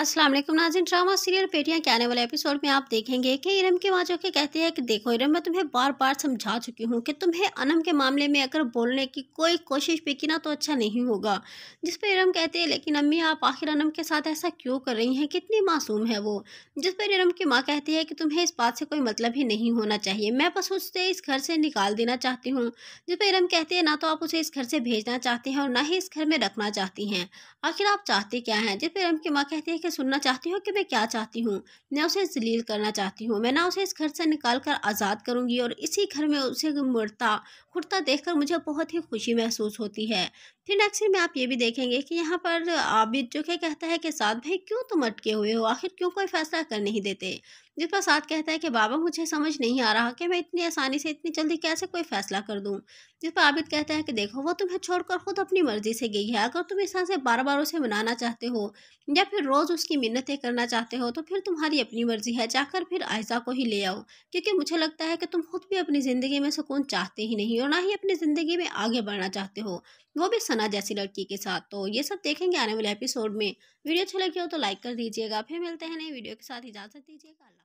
अस्सलाम वालेकुम नाजिन drama serial पेटियां के आने वाले एपिसोड में आप देखेंगे कि इरम के माँ जो कि कहते हैं कि देखो इरम मैं तुम्हें बार बार समझा चुकी हूँ कि तुम्हें अनम के मामले में अगर बोलने की कोई कोशिश भी की ना तो अच्छा नहीं होगा जिस पर इरम कहते हैं लेकिन अम्मी आप आखिर अनम के साथ ऐसा क्यों कर रही हैं कितनी मासूम है वो जिस पर इरम की माँ कहती है कि तुम्हें इस बात से कोई मतलब ही नहीं होना चाहिए मैं बस उससे इस घर से निकाल देना चाहती हूँ जिस पर इरम कहती है ना तो आप उसे इस घर से भेजना चाहते हैं और ना ही इस घर में रखना चाहती हैं आखिर आप चाहती क्या हैं जिस पर इरम की माँ कहती है कि के सुनना चाहती हूँ कि मैं क्या चाहती हूँ मैं उसे जलील करना चाहती हूँ मैं ना उसे इस घर से निकाल कर आज़ाद करूँगी और इसी घर में उसे मुड़ता कुर्ता देखकर मुझे बहुत ही खुशी महसूस होती है फिर नेक्स्ट में आप ये भी देखेंगे कि यहाँ पर आबिद जो क्या कहता है कि साद भाई क्यों तुम अटके हुए हो आखिर क्यों कोई फैसला कर नहीं देते जिस पर साथ कहता है कि बाबा मुझे समझ नहीं आ रहा कि मैं इतनी आसानी से इतनी जल्दी कैसे कोई फैसला कर दूं जिस पर आबिद कहता है कि देखो वो तुम्हें छोड़कर खुद अपनी मर्जी से गई है अगर तुम इस तरह से बार बार उसे मनाना चाहते हो या फिर रोज़ रोज़ उसकी मिन्नतें करना चाहते हो तो फिर तुम्हारी अपनी मर्जी है जाकर फिर आयजा को ही ले आओ क्योंकि मुझे लगता है कि तुम खुद भी अपनी ज़िंदगी में सुकून चाहते ही नहीं और ना ही अपनी ज़िंदगी में आगे बढ़ना चाहते हो वो भी सना जैसी लड़की के साथ तो ये सब देखेंगे आने वाले एपिसोड में वीडियो अच्छी लगी हो तो लाइक कर दीजिएगा फिर मिलते हैं नई वीडियो के साथ इजाज़त दीजिएगा